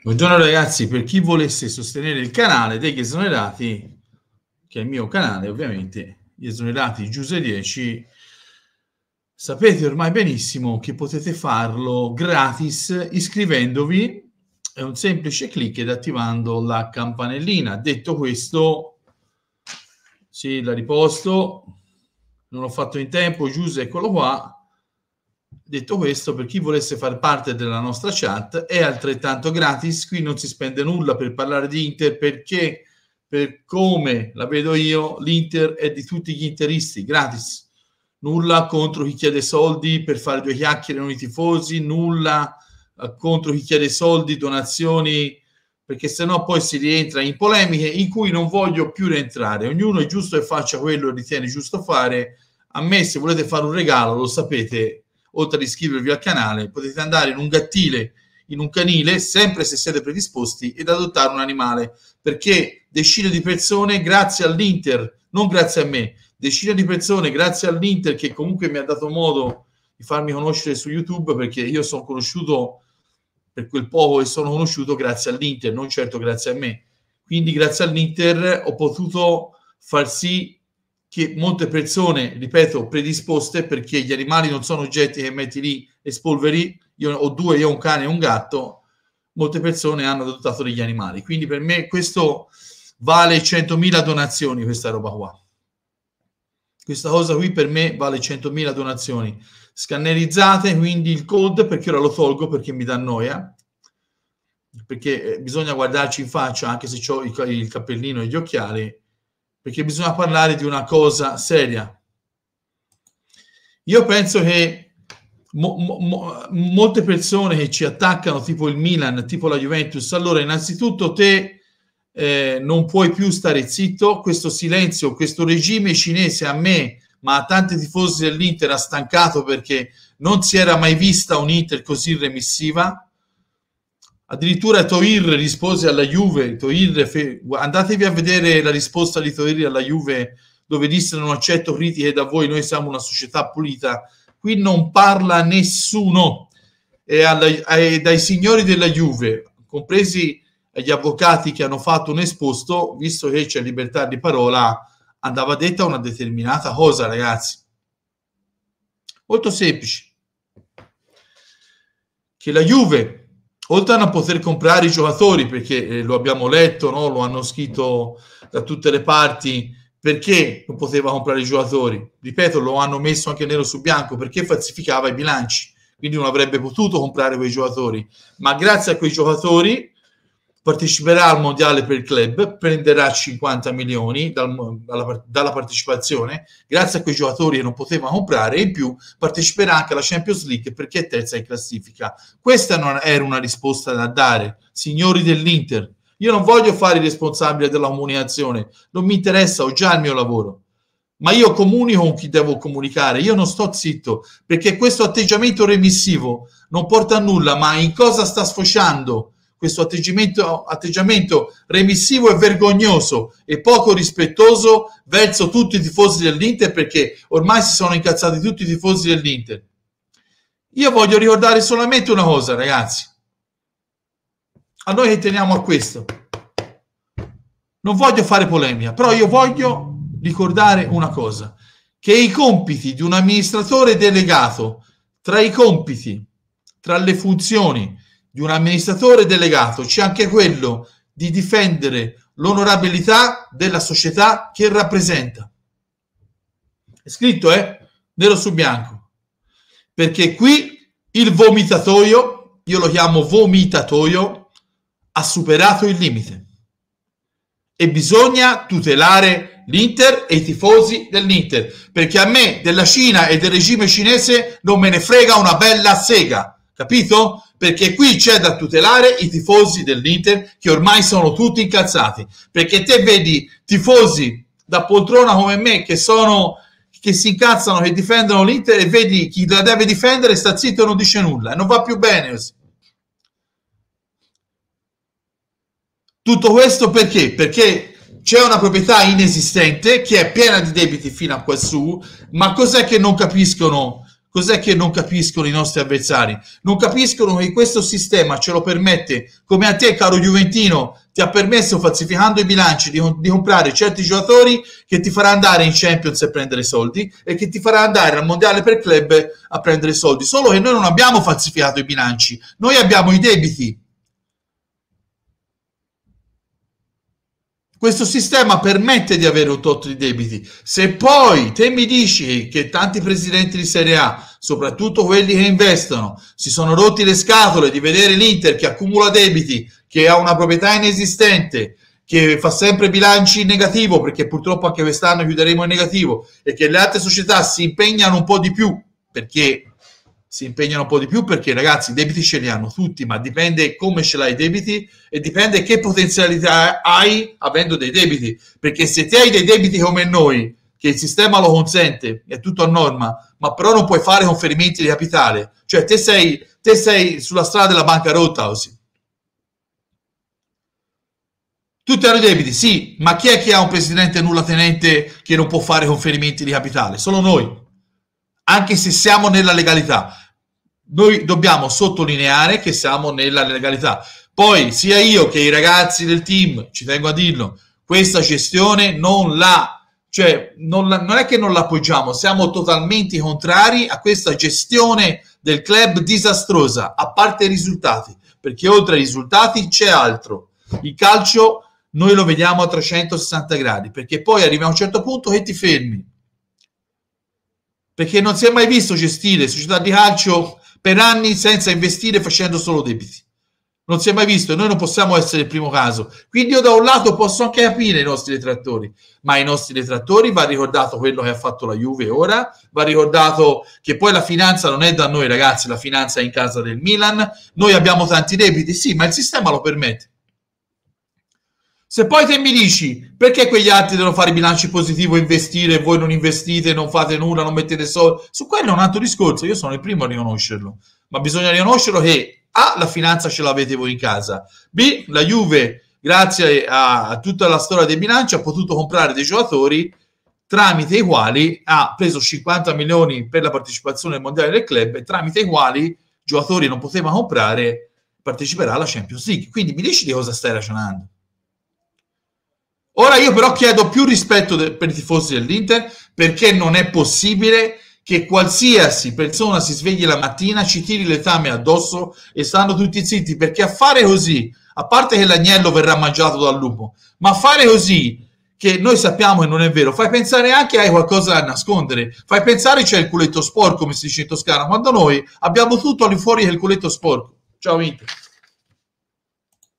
Buongiorno ragazzi, per chi volesse sostenere il canale degli esonerati, che è il mio canale ovviamente, gli esonerati Giuse 10, sapete ormai benissimo che potete farlo gratis iscrivendovi, è un semplice clic ed attivando la campanellina. Detto questo, sì, la riposto, non ho fatto in tempo, Giuse, eccolo qua Detto questo, per chi volesse far parte della nostra chat è altrettanto gratis, qui non si spende nulla per parlare di Inter perché per come la vedo io l'Inter è di tutti gli interisti, gratis. Nulla contro chi chiede soldi per fare due chiacchiere con i tifosi, nulla eh, contro chi chiede soldi, donazioni, perché sennò poi si rientra in polemiche in cui non voglio più rientrare. Ognuno è giusto che faccia quello che ritiene giusto fare. A me se volete fare un regalo, lo sapete, oltre ad iscrivervi al canale, potete andare in un gattile, in un canile, sempre se siete predisposti, ed adottare un animale, perché decine di persone, grazie all'Inter, non grazie a me, decine di persone, grazie all'Inter, che comunque mi ha dato modo di farmi conoscere su YouTube, perché io sono conosciuto per quel poco e sono conosciuto grazie all'Inter, non certo grazie a me. Quindi grazie all'Inter ho potuto far sì che molte persone, ripeto, predisposte perché gli animali non sono oggetti che metti lì e spolveri, io ho due, io ho un cane e un gatto, molte persone hanno adottato degli animali. Quindi per me questo vale 100.000 donazioni, questa roba qua. Questa cosa qui per me vale 100.000 donazioni. Scannerizzate quindi il code perché ora lo tolgo perché mi dà noia, perché eh, bisogna guardarci in faccia anche se ho il cappellino e gli occhiali perché bisogna parlare di una cosa seria. Io penso che mo, mo, molte persone che ci attaccano, tipo il Milan, tipo la Juventus, allora innanzitutto te eh, non puoi più stare zitto, questo silenzio, questo regime cinese a me, ma a tanti tifosi dell'Inter ha stancato perché non si era mai vista un'Inter così remissiva Addirittura Toir rispose alla Juve, Toir fe... andatevi a vedere la risposta di Toir alla Juve dove disse non accetto critiche da voi, noi siamo una società pulita, qui non parla nessuno. E, alla... e dai signori della Juve, compresi gli avvocati che hanno fatto un esposto, visto che c'è libertà di parola, andava detta una determinata cosa, ragazzi. Molto semplice. Che la Juve oltre a non poter comprare i giocatori, perché eh, lo abbiamo letto, no? lo hanno scritto da tutte le parti, perché non poteva comprare i giocatori? Ripeto, lo hanno messo anche nero su bianco, perché falsificava i bilanci, quindi non avrebbe potuto comprare quei giocatori. Ma grazie a quei giocatori parteciperà al mondiale per il club, prenderà 50 milioni dal, dalla, dalla, partecipazione, grazie a quei giocatori che non poteva comprare, e in più parteciperà anche alla Champions League perché è terza in classifica. Questa non era una risposta da dare, signori dell'Inter. Io non voglio fare il responsabile della comunicazione, non mi interessa, ho già il mio lavoro. Ma io comunico con chi devo comunicare, io non sto zitto, perché questo atteggiamento remissivo non porta a nulla, ma in cosa sta sfociando? questo atteggiamento, atteggiamento remissivo e vergognoso e poco rispettoso verso tutti i tifosi dell'Inter perché ormai si sono incazzati tutti i tifosi dell'Inter. Io voglio ricordare solamente una cosa, ragazzi. A noi che teniamo a questo. Non voglio fare polemica, però io voglio ricordare una cosa, che i compiti di un amministratore delegato, tra i compiti, tra le funzioni, di un amministratore delegato, c'è anche quello di difendere l'onorabilità della società che rappresenta. È scritto, eh? Nero su bianco. Perché qui il vomitatoio, io lo chiamo vomitatoio, ha superato il limite. E bisogna tutelare l'Inter e i tifosi dell'Inter. Perché a me della Cina e del regime cinese non me ne frega una bella sega capito? Perché qui c'è da tutelare i tifosi dell'Inter che ormai sono tutti incazzati, perché te vedi tifosi da poltrona come me che sono che si incazzano, che difendono l'Inter e vedi chi la deve difendere sta zitto e non dice nulla, e non va più bene Tutto questo perché? Perché c'è una proprietà inesistente che è piena di debiti fino a quassù, ma cos'è che non capiscono Cos'è che non capiscono i nostri avversari? Non capiscono che questo sistema ce lo permette, come a te, caro Juventino, ti ha permesso, falsificando i bilanci, di, di, comprare certi giocatori che ti farà andare in Champions a prendere soldi e che ti farà andare al Mondiale per Club a prendere soldi. Solo che noi non abbiamo falsificato i bilanci, noi abbiamo i debiti questo sistema permette di avere un tot di debiti. Se poi te mi dici che tanti presidenti di Serie A, soprattutto quelli che investono, si sono rotti le scatole di vedere l'Inter che accumula debiti, che ha una proprietà inesistente, che fa sempre bilanci in negativo, perché purtroppo anche quest'anno chiuderemo in negativo, e che le altre società si impegnano un po' di più, perché si impegnano un po' di più perché ragazzi i debiti ce li hanno tutti, ma dipende come ce l'hai i debiti e dipende che potenzialità hai avendo dei debiti, perché se ti hai dei debiti come noi, che il sistema lo consente, è tutto a norma, ma però non puoi fare conferimenti di capitale, cioè te sei, te sei sulla strada della bancarotta così. Tutti hanno i debiti, sì, ma chi è che ha un presidente nulla tenente che non può fare conferimenti di capitale? Solo noi, anche se siamo nella legalità. Noi dobbiamo sottolineare che siamo nella legalità. Poi sia io che i ragazzi del team, ci tengo a dirlo, questa gestione non la cioè non, la, non, è che non l'appoggiamo, siamo totalmente contrari a questa gestione del club disastrosa, a parte i risultati, perché oltre ai risultati c'è altro. Il calcio noi lo vediamo a 360 gradi, perché poi arrivi a un certo punto e ti fermi, perché non si è mai visto gestire società di calcio per anni senza investire facendo solo debiti. Non si è mai visto e noi non possiamo essere il primo caso. Quindi io da un lato posso anche capire i nostri detrattori, ma i nostri detrattori va ricordato quello che ha fatto la Juve ora, va ricordato che poi la finanza non è da noi ragazzi, la finanza è in casa del Milan, noi abbiamo tanti debiti, sì, ma il sistema lo permette. Se poi te mi dici perché quegli altri devono fare i bilanci positivi, investire, e voi non investite, non fate nulla, non mettete soldi, su quello è un altro discorso, io sono il primo a riconoscerlo, ma bisogna riconoscerlo che A, la finanza ce l'avete voi in casa, B, la Juve, grazie a tutta la storia dei bilanci, ha potuto comprare dei giocatori tramite i quali ha preso 50 milioni per la partecipazione al mondiale del club e tramite i quali giocatori non poteva comprare parteciperà alla Champions League. Quindi mi dici di cosa stai ragionando? Ora io però chiedo più rispetto de- per i tifosi dell'Inter perché non è possibile che qualsiasi persona si svegli la mattina, ci tiri letame addosso e stanno tutti zitti perché a fare così, a parte che l'agnello verrà mangiato dal lupo, ma a fare così che noi sappiamo che non è vero, fai pensare anche che hai qualcosa da nascondere, fai pensare c'è il culetto sporco, come si dice in Toscana, quando noi abbiamo tutto lì fuori che il culetto sporco. Ciao Inter.